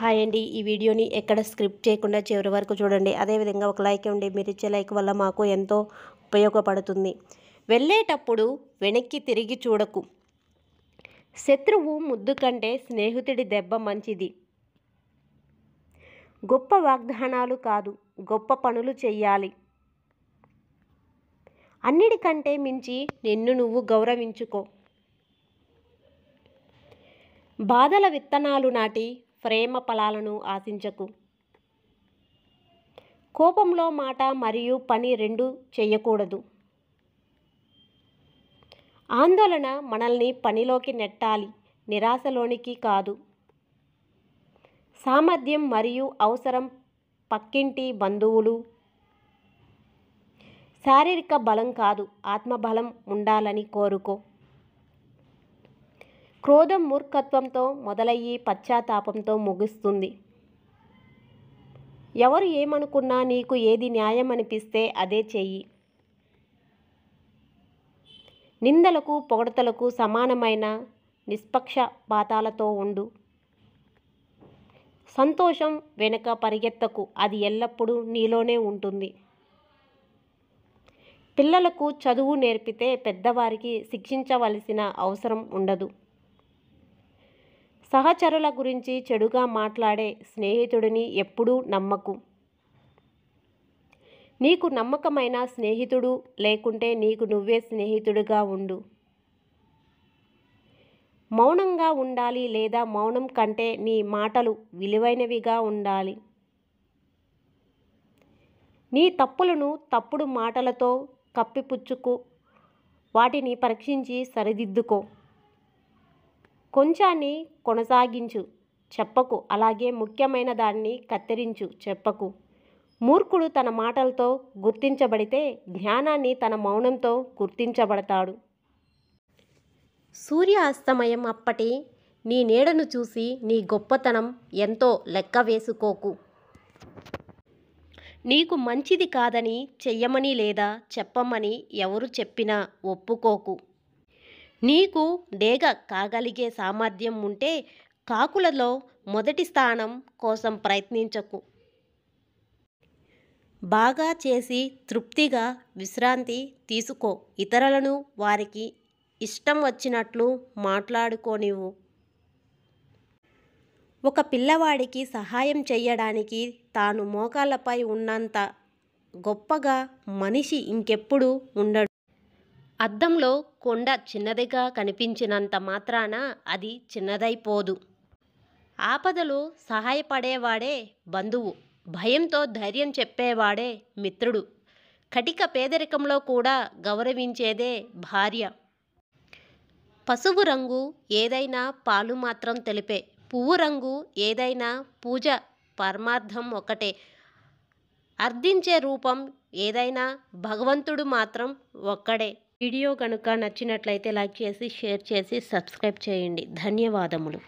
hi అండి ఈ వీడియోని ఎక్కడ స్క్రిప్ట్ చేయకుండా చివరి వరకు చూడండి అదేవిధంగా ఒక లైక్ ఇవ్వండి మీరు ఇచ్చే లైక్ వల్ల మాకు ఎంతో ఉపయోగపడుతుంది వెళ్ళేటప్పుడు వెనక్కి తిరిగి చూడకు శత్రువు ముద్దు కంటే స్నేహితుడి దెబ్బ మంచిది గొప్ప వాగ్దానాలు కాదు గొప్ప పనులు చెయ్యాలి అన్నిటికంటే మించి నిన్ను నువ్వు గౌరవించుకో బాధల విత్తనాలు నాటి ప్రేమ ఫలాలను ఆశించకు కోపంలో మాట మరియు పని రెండు చేయకూడదు ఆందోళన మనల్ని పనిలోకి నెట్టాలి నిరాశలోనికి కాదు సామర్థ్యం మరియు అవసరం పక్కింటి బంధువులు శారీరక బలం కాదు ఆత్మబలం ఉండాలని కోరుకో క్రోధం మూర్ఖత్వంతో మొదలయ్యి పశ్చాత్తాపంతో ముగుస్తుంది ఎవరు ఏమనుకున్నా నీకు ఏది న్యాయం అనిపిస్తే అదే చెయ్యి నిందలకు పొగడతలకు సమానమైన నిష్పక్షపాతాలతో ఉండు సంతోషం వెనుక పరిగెత్తకు అది ఎల్లప్పుడూ నీలోనే ఉంటుంది పిల్లలకు చదువు నేర్పితే పెద్దవారికి శిక్షించవలసిన అవసరం ఉండదు సహచరుల గురించి చెడుగా మాట్లాడే స్నేహితుడిని ఎప్పుడూ నమ్మకు నీకు నమ్మకమైన స్నేహితుడు లేకుంటే నీకు నువ్వే స్నేహితుడుగా ఉండు మౌనంగా ఉండాలి లేదా మౌనం కంటే నీ మాటలు విలువైనవిగా ఉండాలి నీ తప్పులను తప్పుడు మాటలతో కప్పిపుచ్చుకు వాటిని పరీక్షించి సరిదిద్దుకో కొంచాన్ని కొనసాగించు చెప్పకు అలాగే ముఖ్యమైన దాన్ని కత్తిరించు చెప్పకు మూర్ఖుడు తన మాటలతో గుర్తించబడితే జ్ఞానాన్ని తన మౌనంతో గుర్తించబడతాడు సూర్య అస్తమయం అప్పటి నీ నీడను చూసి నీ గొప్పతనం ఎంతో లెక్క వేసుకోకు నీకు మంచిది కాదని చెయ్యమని లేదా చెప్పమని ఎవరు చెప్పినా ఒప్పుకోకు నీకు డేగ కాగలిగే సామర్థ్యం ఉంటే కాకులలో మొదటి స్థానం కోసం ప్రయత్నించకు బాగా చేసి తృప్తిగా విశ్రాంతి తీసుకో ఇతరులను వారికి ఇష్టం వచ్చినట్లు మాట్లాడుకోనివ్వు ఒక పిల్లవాడికి సహాయం చేయడానికి తాను మోకాళ్ళపై ఉన్నంత గొప్పగా మనిషి ఇంకెప్పుడు ఉండడు అద్దంలో కొండ చిన్నదిగా కనిపించినంత మాత్రాన అది చిన్నదైపోదు ఆపదలో సహాయపడేవాడే బంధువు భయంతో ధైర్యం చెప్పేవాడే మిత్రుడు కటిక పేదరికంలో కూడా గౌరవించేదే భార్య పసుపు రంగు ఏదైనా పాలు మాత్రం తెలిపే పువ్వు రంగు ఏదైనా పూజ పరమార్థం ఒకటే అర్థించే రూపం ఏదైనా భగవంతుడు మాత్రం ఒక్కడే వీడియో కనుక నచ్చినట్లయితే లైక్ చేసి షేర్ చేసి సబ్స్క్రైబ్ చేయండి ధన్యవాదములు